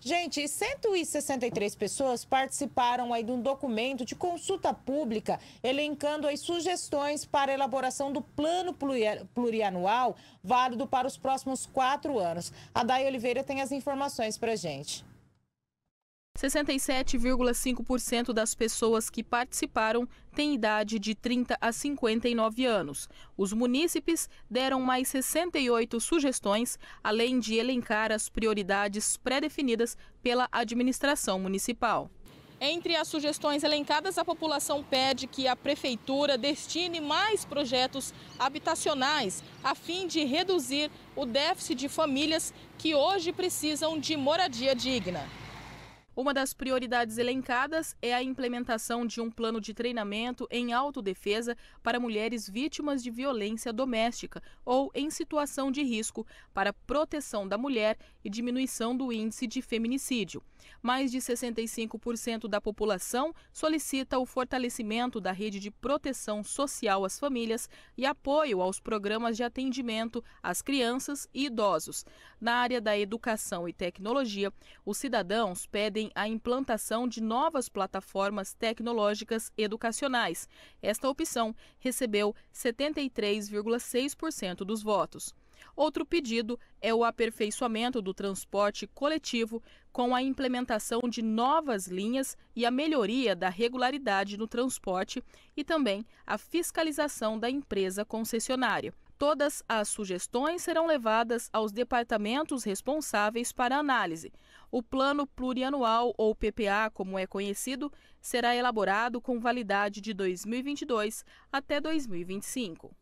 Gente, 163 pessoas participaram aí de um documento de consulta pública elencando as sugestões para a elaboração do plano plurianual válido para os próximos quatro anos. A Day Oliveira tem as informações para gente. 67,5% das pessoas que participaram têm idade de 30 a 59 anos. Os munícipes deram mais 68 sugestões, além de elencar as prioridades pré-definidas pela administração municipal. Entre as sugestões elencadas, a população pede que a prefeitura destine mais projetos habitacionais a fim de reduzir o déficit de famílias que hoje precisam de moradia digna. Uma das prioridades elencadas é a implementação de um plano de treinamento em autodefesa para mulheres vítimas de violência doméstica ou em situação de risco para proteção da mulher e diminuição do índice de feminicídio. Mais de 65% da população solicita o fortalecimento da rede de proteção social às famílias e apoio aos programas de atendimento às crianças e idosos. Na área da educação e tecnologia, os cidadãos pedem a implantação de novas plataformas tecnológicas educacionais. Esta opção recebeu 73,6% dos votos. Outro pedido é o aperfeiçoamento do transporte coletivo com a implementação de novas linhas e a melhoria da regularidade no transporte e também a fiscalização da empresa concessionária. Todas as sugestões serão levadas aos departamentos responsáveis para análise. O Plano Plurianual, ou PPA, como é conhecido, será elaborado com validade de 2022 até 2025.